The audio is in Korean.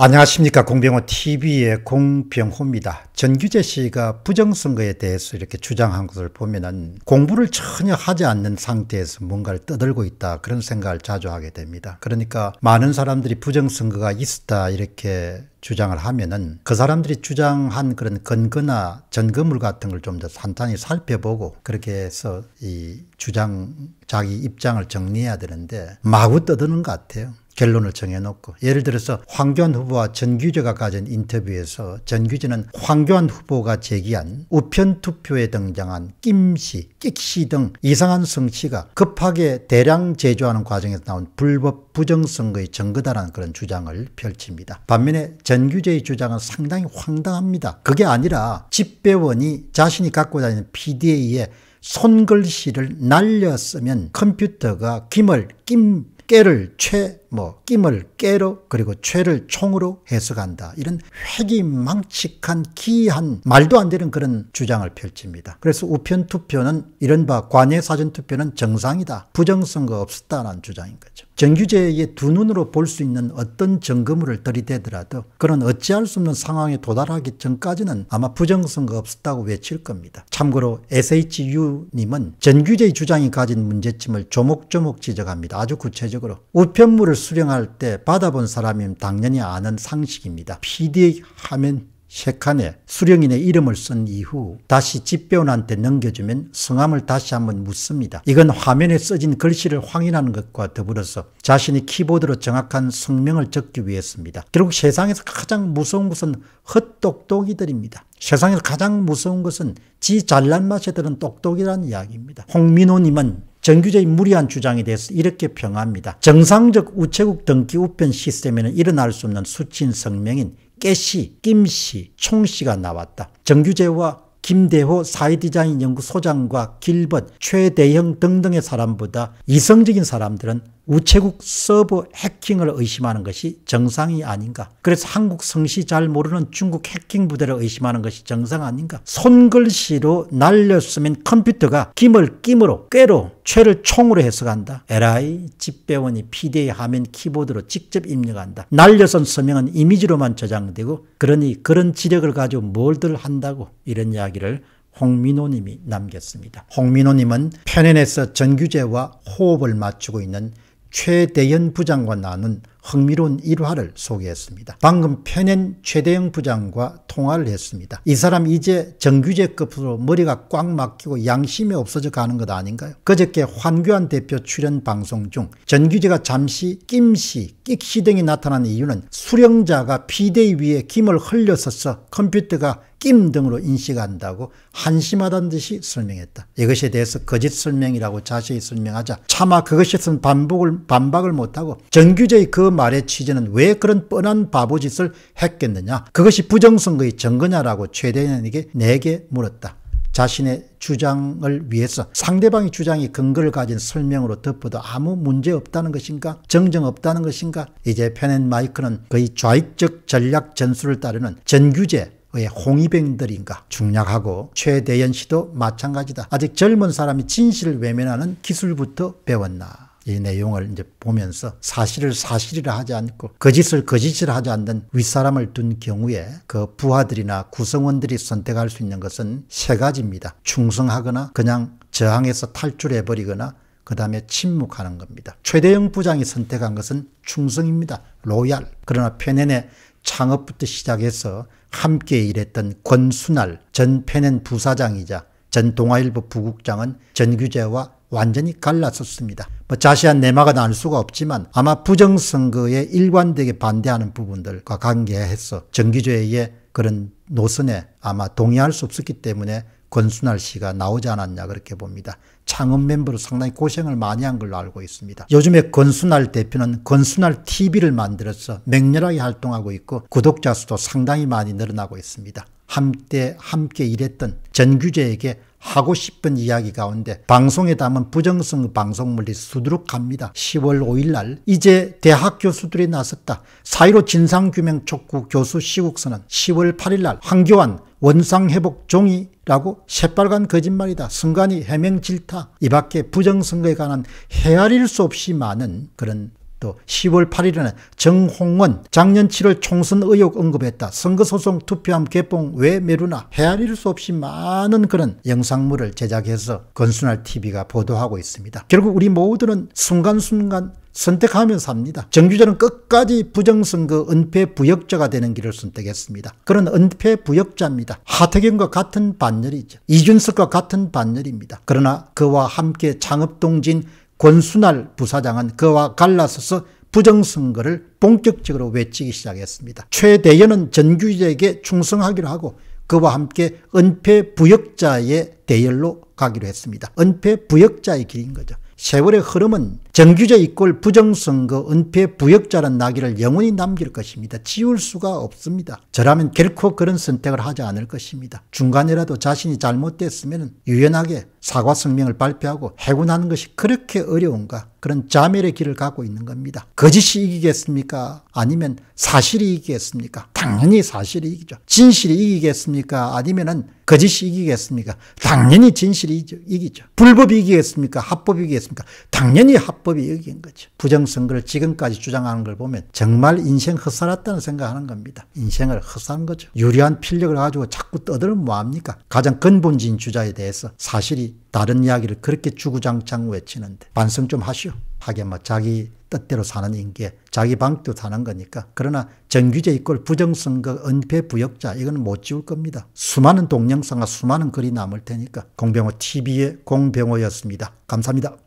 안녕하십니까 공병호 TV의 공병호입니다. 전규재 씨가 부정선거에 대해서 이렇게 주장한 것을 보면은 공부를 전혀 하지 않는 상태에서 뭔가를 떠들고 있다 그런 생각을 자주 하게 됩니다. 그러니까 많은 사람들이 부정선거가 있었다 이렇게 주장을 하면은 그 사람들이 주장한 그런 근거나 전거물 같은 걸 좀더 산탄히 살펴보고 그렇게 해서 이 주장 자기 입장을 정리해야 되는데 마구 떠드는 것 같아요. 결론을 정해놓고 예를 들어서 황교안 후보와 전규재가 가진 인터뷰에서 전규재는 황교안 후보가 제기한 우편 투표에 등장한 김씨 끽씨 등 이상한 성씨가 급하게 대량 제조하는 과정에서 나온 불법 부정선거의 증거다라는 그런 주장을 펼칩니다. 반면에 전규재의 주장은 상당히 황당합니다. 그게 아니라 집배원이 자신이 갖고 다니는 PDA에 손글씨를 날렸으면 컴퓨터가 김을 낌 깨를 최뭐 낌을 깨로 그리고 죄를 총으로 해석한다. 이런 회기망칙한 기이한 말도 안 되는 그런 주장을 펼칩니다. 그래서 우편 투표는 이른바 관외 사전 투표는 정상이다. 부정선거 없었다는 주장인 거죠. 정규제의 두 눈으로 볼 수 있는 어떤 점검을 들이대더라도 그런 어찌할 수 없는 상황에 도달하기 전까지는 아마 부정선거 없었다고 외칠 겁니다. 참고로 SHU님은 정규제의 주장이 가진 문제점을 조목조목 지적합니다. 아주 구체적으로. 우편물을 수령할 때 받아본 사람임 당연히 아는 상식입니다. PD 하면 세칸에 수령인의 이름을 쓴 이후 다시 집배원한테 넘겨주면 성함을 다시 한번 묻습니다. 이건 화면에 써진 글씨를 확인하는 것과 더불어서 자신이 키보드로 정확한 성명을 적기 위해서입니다. 결국 세상에서 가장 무서운 것은 헛똑똑이들입니다. 세상에서 가장 무서운 것은 지 잘난 맛에 들은 똑똑이라는 이야기입니다. 홍민호님은 정규제의 무리한 주장에 대해서 이렇게 평합니다. 정상적 우체국 등기 우편 시스템에는 일어날 수 없는 수친 성명인 깨시, 김씨, 총씨가 나왔다. 정규제와 김대호 사회디자인 연구 소장과 길벗, 최대형 등등의 사람보다 이성적인 사람들은 우체국 서버 해킹을 의심하는 것이 정상이 아닌가. 그래서 한국 성시 잘 모르는 중국 해킹 부대를 의심하는 것이 정상 아닌가. 손글씨로 날렸으면 컴퓨터가 김을 김으로 꿰로 최를 총으로 해석한다. LI 집배원이 PDA 화면 키보드로 직접 입력한다. 날려선 서명은 이미지로만 저장되고 그러니 그런 지력을 가지고 뭘들 한다고 이런 이야기를 홍민호님이 남겼습니다. 홍민호님은 편현에서 전규제와 호흡을 맞추고 있는 최대현 부장과 나는 흥미로운 일화를 소개했습니다. 방금 펴낸 최대영 부장과 통화를 했습니다. 이 사람 이제 정규제급으로 머리가 꽉 막히고 양심이 없어져 가는 것 아닌가요? 그저께 환규환 대표 출연 방송 중정규제가 잠시 낌시, 끽시 등이 나타난 이유는 수령자가 피대 위에 김을 흘렸었어 컴퓨터가 낌 등으로 인식한다고 한심하다는 듯이 설명했다. 이것에 대해서 거짓 설명이라고 자세히 설명하자 차마 그것이 반복을, 반박을 못하고 정규제의 그 말의 취지는 왜 그런 뻔한 바보짓을 했겠느냐 그것이 부정선거의 증거냐라고 최대현에게 내게 물었다. 자신의 주장을 위해서 상대방의 주장이 근거를 가진 설명으로 덮어도 아무 문제 없다는 것인가 정정 없다는 것인가 이제 페넨 마이크는 거의 좌익적 전략 전술을 따르는 전규제 의 홍위병들인가 중략하고 최대현 씨도 마찬가지다. 아직 젊은 사람이 진실을 외면하는 기술부터 배웠나. 이 내용을 이제 보면서 사실을 사실이라 하지 않고 거짓을 거짓이라 하지 않는 윗사람을 둔 경우에 그 부하들이나 구성원들이 선택할 수 있는 것은 세 가지입니다. 충성하거나 그냥 저항해서 탈출해버리거나 그 다음에 침묵하는 겁니다. 최대영 부장이 선택한 것은 충성입니다. 로얄. 그러나 페넨의 창업부터 시작해서 함께 일했던 권순알 전 페넨 부사장이자 전 동아일보 부국장은 전규재와 완전히 갈라섰습니다. 뭐 자세한 내막은 알 수가 없지만 아마 부정선거에 일관되게 반대하는 부분들과 관계해서 정기조에의 그런 노선에 아마 동의할 수 없었기 때문에 권순할 씨가 나오지 않았냐 그렇게 봅니다. 창업 멤버로 상당히 고생을 많이 한 걸로 알고 있습니다. 요즘에 권순할 대표는 권순할 TV를 만들어서 맹렬하게 활동하고 있고 구독자 수도 상당히 많이 늘어나고 있습니다. 함께 함께 일했던 전규재에게 하고 싶은 이야기 가운데 방송에 담은 부정성 방송물이 수두룩합니다. 10월 5일 날 이제 대학 교수들이 나섰다. 사이로 진상규명 촉구 교수 시국서는 10월 8일 날 황교안 원상회복 종이 라고 새빨간 거짓말이다. 순간이 해명질타. 이밖에 부정선거에 관한 헤아릴 수 없이 많은 그런 또 10월 8일에는 정홍원 작년 7월 총선 의혹 언급했다. 선거소송 투표함 개봉 왜 매루나 헤아릴 수 없이 많은 그런 영상물을 제작해서 건순할 TV가 보도하고 있습니다. 결국 우리 모두는 순간순간 선택하면 삽니다. 정규자는 끝까지 부정선거 은폐 부역자가 되는 길을 선택했습니다. 그런 은폐 부역자입니다. 하태경과 같은 반열이죠. 이준석과 같은 반열입니다. 그러나 그와 함께 창업동진 권순할 부사장은 그와 갈라서서 부정선거를 본격적으로 외치기 시작했습니다. 최대연은 전규제에게 충성하기로 하고 그와 함께 은폐 부역자의 대열로 가기로 했습니다. 은폐 부역자의 길인 거죠. 세월의 흐름은 정규제 이꼴 부정선거 은폐 부역자란 나이를 영원히 남길 것입니다. 지울 수가 없습니다. 저라면 결코 그런 선택을 하지 않을 것입니다. 중간이라도 자신이 잘못됐으면 유연하게 사과 성명을 발표하고 해군하는 것이 그렇게 어려운가 그런 자멸의 길을 가고 있는 겁니다. 거짓이 이기겠습니까? 아니면 사실이 이기겠습니까? 당연히 사실이 이기죠. 진실이 이기겠습니까? 아니면은 거짓이 이기겠습니까? 당연히 진실이 이기죠. 불법이 이기겠습니까? 합법이 이기겠습니까? 당연히 합법 불법이 여기인 거죠. 부정선거를 지금까지 주장하는 걸 보면 정말 인생 헛살았다는 생각하는 겁니다. 인생을 헛산 거죠. 유리한 필력을 가지고 자꾸 떠들면 뭐합니까? 가장 근본적인 주자에 대해서 사실이 다른 이야기를 그렇게 주구장창 외치는데 반성 좀 하시오. 하게뭐 자기 뜻대로 사는 인기에 자기 방도 사는 거니까. 그러나 정규제 이꼴 부정선거 은폐 부역자 이건 못 지울 겁니다. 수많은 동영상과 수많은 글이 남을 테니까. 공병호 TV의 공병호였습니다. 감사합니다.